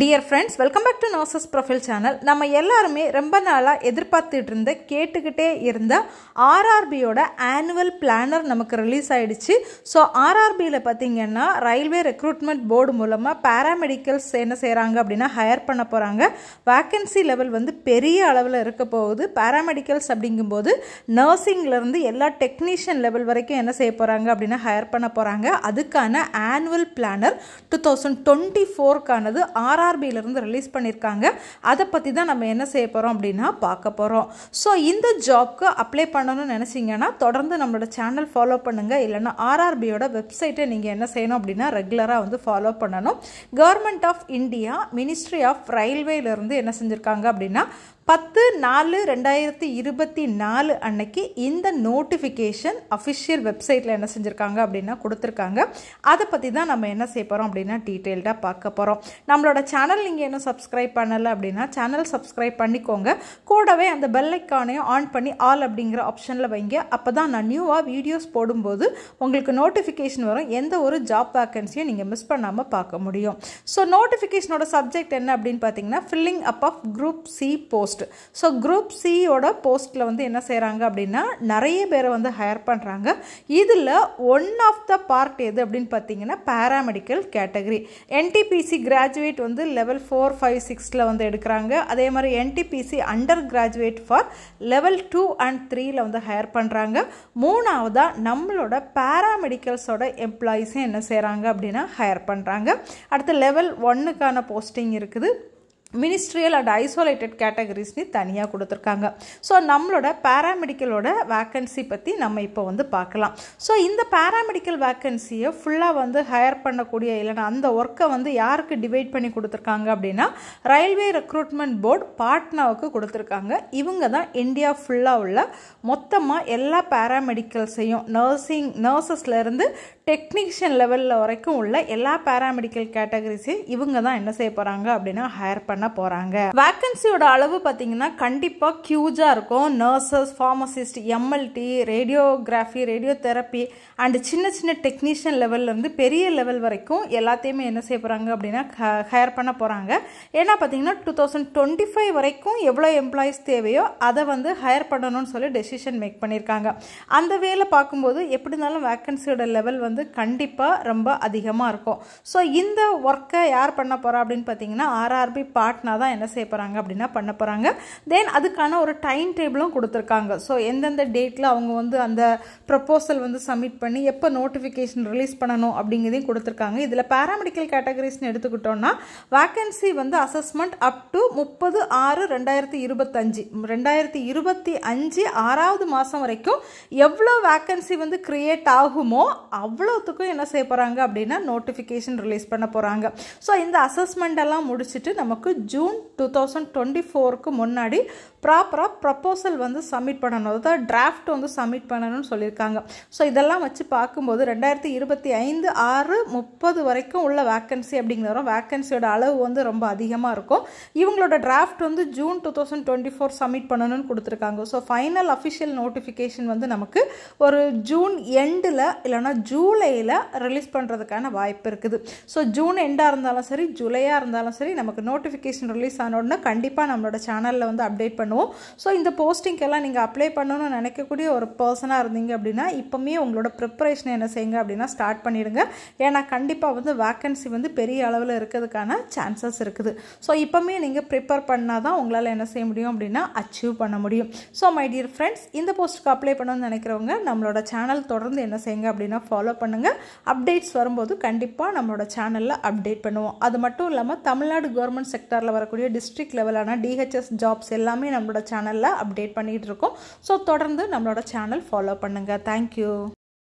dear friends welcome back to nurses profile channel நம்ம எல்லாருமே ரொம்ப நாளாக எதிர்பார்த்துட்டு இருந்த கேட்டுக்கிட்டே இருந்த ஆர்ஆர்பியோட ஆனுவல் பிளானர் நமக்கு ரிலீஸ் ஆகிடுச்சு ஸோ ஆர்ஆர்பியில் பார்த்திங்கன்னா ரயில்வே ரெக்ரூட்மெண்ட் போர்டு மூலமாக பேராமெடிக்கல்ஸ் என்ன செய்கிறாங்க அப்படின்னா ஹையர் பண்ண போகிறாங்க வேக்கன்சி லெவல் வந்து பெரிய அளவில் இருக்க போகுது பேராமெடிக்கல்ஸ் அப்படிங்கும்போது நர்சிங்லேருந்து எல்லா டெக்னீஷியன் லெவல் வரைக்கும் என்ன செய்ய போகிறாங்க அப்படின்னா ஹையர் பண்ண போகிறாங்க அதுக்கான annual planner two thousand twenty ஃபோர்க்கானது ஆர் ஆர்ஆர்பியிலேருந்து ரிலீஸ் பண்ணியிருக்காங்க அதை பற்றி தான் நம்ம என்ன செய்ய போகிறோம் அப்படின்னா பார்க்க போகிறோம் ஸோ இந்த ஜாப்க்கு அப்ளை பண்ணணும்னு நினச்சிங்கன்னா தொடர்ந்து நம்மளோட சேனல் ஃபாலோ பண்ணுங்கள் இல்லைன்னா ஆர்ஆர்பியோட வெப்சைட்டை நீங்கள் என்ன செய்யணும் அப்படின்னா ரெகுலராக வந்து ஃபாலோ பண்ணணும் government of India ministry of ரயில்வேலேருந்து என்ன செஞ்சுருக்காங்க அப்படின்னா பத்து நாலு ரெண்டாயிரத்தி இருபத்தி நாலு அன்னைக்கு இந்த நோட்டிஃபிகேஷன் அஃபிஷியல் வெப்சைட்டில் என்ன செஞ்சுருக்காங்க அப்படின்னா கொடுத்துருக்காங்க அதை பற்றி தான் நம்ம என்ன செய்ய போகிறோம் அப்படின்னா டீட்டெயில்டாக பார்க்க போகிறோம் நம்மளோட சேனல் நீங்கள் இன்னும் சப்ஸ்கிரைப் பண்ணலை அப்படின்னா சேனல் சப்ஸ்கிரைப் பண்ணிக்கோங்க கூடவே அந்த பெல் ஐக்கானையும் ஆன் பண்ணி ஆல் அப்படிங்கிற ஆப்ஷனில் வைங்க அப்போ தான் நான் நியூவாக வீடியோஸ் போடும்போது உங்களுக்கு நோட்டிஃபிகேஷன் வரும் எந்த ஒரு ஜாப் வேக்கன்சியும் நீங்கள் மிஸ் பண்ணாமல் பார்க்க முடியும் ஸோ நோட்டிஃபிகேஷனோட சப்ஜெக்ட் என்ன அப்படின்னு பார்த்தீங்கன்னா filling up of group C post post so group சியோட போஸ்ட்டில் வந்து என்ன செய்கிறாங்க அப்படின்னா நிறைய பேரை வந்து ஹையர் பண்ணுறாங்க இதில் ஒன் ஆஃப் த பார்ட் எது அப்படின்னு பார்த்தீங்கன்னா பேராமெடிக்கல் கேட்டகரி என்டிபிசி கிராஜுவேட் வந்து லெவல் ஃபோர் ஃபைவ் சிக்ஸில் வந்து எடுக்கிறாங்க அதே மாதிரி NTPC under graduate for level two and த்ரீயில் வந்து ஹையர் பண்ணுறாங்க மூணாவதாக நம்மளோட பேராமெடிக்கல்ஸோட எம்ப்ளாயீஸும் என்ன செய்கிறாங்க அப்படின்னா ஹையர் பண்ணுறாங்க அடுத்து லெவல் ஒன்னுக்கான போஸ்டிங் இருக்குது மினிஸ்ட்ரியல் அண்ட் ஐசோலேட்டட் கேட்டகரிஸ்னு தனியாக கொடுத்துருக்காங்க ஸோ நம்மளோட பேராமெடிக்கலோட வேக்கன்சி பற்றி நம்ம இப்போ வந்து பார்க்கலாம் ஸோ இந்த பேராமெடிக்கல் வேக்கன்சியை ஃபுல்லாக வந்து ஹையர் பண்ணக்கூடிய இல்லைனா அந்த ஒர்க்கை வந்து யாருக்கு டிவைட் பண்ணி கொடுத்துருக்காங்க அப்படின்னா ரயில்வே ரெக்ரூட்மெண்ட் போர்டு பாட்னாவுக்கு கொடுத்துருக்காங்க இவங்க தான் இந்தியா ஃபுல்லாக உள்ள மொத்தமாக எல்லா பேராமெடிக்கல்ஸையும் நர்சிங் நர்சஸ்லேருந்து டெக்னீஷியன் லெவலில் வரைக்கும் உள்ள எல்லா பேராமெடிக்கல் கேட்டகரிஸையும் இவங்க தான் என்ன செய்ய போகிறாங்க அப்படின்னா ஹையர் பண்ண பண்ண போகிறாங்க வேக்கன்சியோட அளவு பார்த்தீங்கன்னா கண்டிப்பாக க்யூஜாக இருக்கும் nurses pharmacist MLT radiography radio therapy and சின்ன சின்ன டெக்னீஷியன் லெவல்லேருந்து பெரிய லெவல் வரைக்கும் எல்லாத்தையுமே என்ன செய்ய போகிறாங்க அப்படின்னா ஹையர் பண்ண போகிறாங்க ஏன்னா பார்த்தீங்கன்னா டூ தௌசண்ட் டுவெண்ட்டி ஃபைவ் வரைக்கும் எவ்வளோ எம்ப்ளாயீஸ் தேவையோ அதை வந்து ஹையர் பண்ணணும்னு சொல்லி டெசிஷன் மேக் பண்ணியிருக்காங்க அந்த வேலை பார்க்கும்போது எப்படி இருந்தாலும் வேக்கன்சியோட லெவல் வந்து கண்டிப்பாக ரொம்ப அதிகமாக இருக்கும் ஸோ இந்த ஒர்க்கை யார் பண்ண போகிறா அப்படின்னு பார்த்தீங்கன்னா ஆர்ஆர்பி பார்ட் காட்டினா தான் என்ன செய்ய போகிறாங்க அப்படின்னா பண்ண போகிறாங்க தென் அதுக்கான ஒரு டைம் டேபிளும் கொடுத்துருக்காங்க ஸோ எந்தெந்த டேட்டில் அவங்க வந்து அந்த ப்ரப்போசல் வந்து சப்மிட் பண்ணி எப்போ நோட்டிஃபிகேஷன் ரிலீஸ் பண்ணணும் அப்படிங்கிறதையும் கொடுத்துருக்காங்க இதில் பேராமெடிக்கல் கேட்டகரிஸ்னு எடுத்துக்கிட்டோம்னா வேக்கன்சி வந்து அசஸ்மெண்ட் அப் டு முப்பது ஆறு ரெண்டாயிரத்தி இருபத்தஞ்சு ரெண்டாயிரத்தி இருபத்தி அஞ்சு ஆறாவது மாதம் வரைக்கும் எவ்வளோ வேக்கன்சி வந்து க்ரியேட் ஆகுமோ அவ்வளோத்துக்கும் என்ன செய்ய போகிறாங்க அப்படின்னா நோட்டிஃபிகேஷன் ரிலீஸ் பண்ண போகிறாங்க ஸோ இந்த அசஸ்மெண்ட் எல்லாம் முடிச்சுட்டு நமக்கு ஜூன் டூ தௌசண்ட் டுவெண்ட்டி ஃபோருக்கு முன்னாடி ப்ராப்பராக ப்ரப்போசல் வந்து சப்மிட் பண்ணணும் அதாவது டிராஃப்ட் வந்து சப்மிட் பண்ணணும்னு சொல்லியிருக்காங்க ஸோ இதெல்லாம் வச்சு பார்க்கும்போது ரெண்டாயிரத்தி இருபத்தி ஐந்து ஆறு முப்பது வரைக்கும் உள்ள வேக்கன்சி அப்படிங்கிற வேக்கன்சியோட அளவு வந்து ரொம்ப அதிகமாக இருக்கும் இவங்களோட டிராஃப்ட் வந்து June two thousand twenty four submit பண்ணணும்னு கொடுத்துருக்காங்க ஸோ ஃபைனல் அஃபிஷியல் நோட்டிஃபிகேஷன் வந்து நமக்கு ஒரு ஜூன் எண்டில் இல்லைனா ஜூலையில் ரிலீஸ் பண்ணுறதுக்கான வாய்ப்பு இருக்குது ஸோ ஜூன் எண்டாக இருந்தாலும் சரி ஜூலையாக இருந்தாலும் சரி நமக்கு நோட்டிஃபிகேஷன் நோட்டிஃபிகேஷன் ரிலீஸ் ஆனோடனே கண்டிப்பாக நம்மளோட சேனலில் வந்து அப்டேட் பண்ணுவோம் ஸோ இந்த போஸ்டிங்கெல்லாம் நீங்கள் அப்ளை பண்ணணும்னு நினைக்கக்கூடிய ஒரு பர்சனாக இருந்தீங்க அப்படின்னா இப்போமே உங்களோட ப்ரிப்பரேஷன் என்ன செய்யுங்க அப்படின்னா ஸ்டார்ட் பண்ணிடுங்க ஏன்னா கண்டிப்பாக வந்து வேக்கன்சி வந்து பெரிய அளவில் இருக்கிறதுக்கான சான்சஸ் இருக்குது ஸோ இப்போமே நீங்கள் ப்ரிப்பேர் பண்ணால் தான் உங்களால் என்ன செய்ய முடியும் அப்படின்னா அச்சீவ் பண்ண முடியும் ஸோ மை டியர் ஃப்ரெண்ட்ஸ் இந்த போஸ்ட்டுக்கு அப்ளை பண்ணணும்னு நினைக்கிறவங்க நம்மளோட சேனல் தொடர்ந்து என்ன செய்யுங்க அப்படின்னா ஃபாலோ பண்ணுங்கள் அப்டேட்ஸ் வரும்போது கண்டிப்பாக நம்மளோட சேனலில் அப்டேட் பண்ணுவோம் அது மட்டும் இல்லாமல் தமிழ்நாடு கவர்மெண்ட் செக்டார் ஆரில் வரக்கூடிய டிஸ்ட்ரிக்ட் லெவலான டிஹெச்எஸ் ஜாப்ஸ் எல்லாமே நம்மளோட சேனலில் அப்டேட் பண்ணிகிட்டு இருக்கோம் ஸோ தொடர்ந்து நம்மளோட சேனல் ஃபாலோ பண்ணுங்கள் தேங்க்யூ